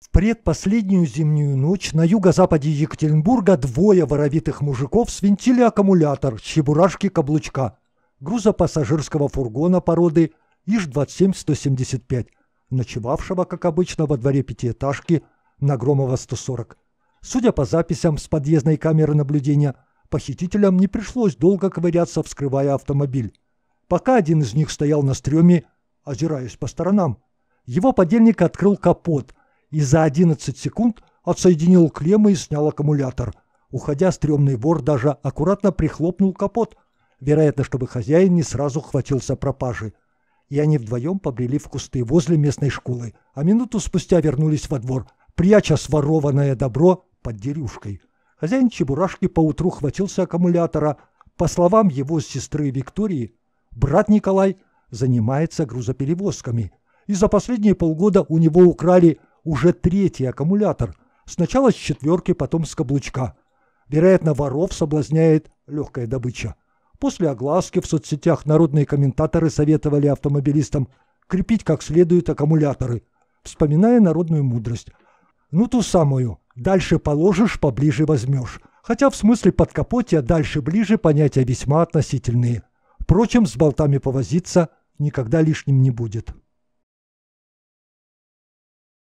В предпоследнюю зимнюю ночь на юго-западе Екатеринбурга двое воровитых мужиков свинтили аккумулятор с чебурашки каблучка грузопассажирского фургона породы ИЖ-27175, ночевавшего, как обычно, во дворе пятиэтажки на Громова-140. Судя по записям с подъездной камеры наблюдения, похитителям не пришлось долго ковыряться, вскрывая автомобиль. Пока один из них стоял на стреме, озираясь по сторонам, его подельник открыл капот, и за 11 секунд отсоединил клеммы и снял аккумулятор. Уходя, стрёмный вор даже аккуратно прихлопнул капот, вероятно, чтобы хозяин не сразу хватился пропажи. И они вдвоем побрели в кусты возле местной школы, а минуту спустя вернулись во двор, пряча сворованное добро под дерюшкой. Хозяин Чебурашки поутру хватился аккумулятора. По словам его сестры Виктории, брат Николай занимается грузоперевозками, и за последние полгода у него украли уже третий аккумулятор. Сначала с четверки, потом с каблучка. Вероятно, воров соблазняет легкая добыча. После огласки в соцсетях народные комментаторы советовали автомобилистам крепить как следует аккумуляторы, вспоминая народную мудрость. Ну, ту самую. Дальше положишь, поближе возьмешь. Хотя в смысле под капоте, а дальше ближе понятия весьма относительные. Впрочем, с болтами повозиться никогда лишним не будет.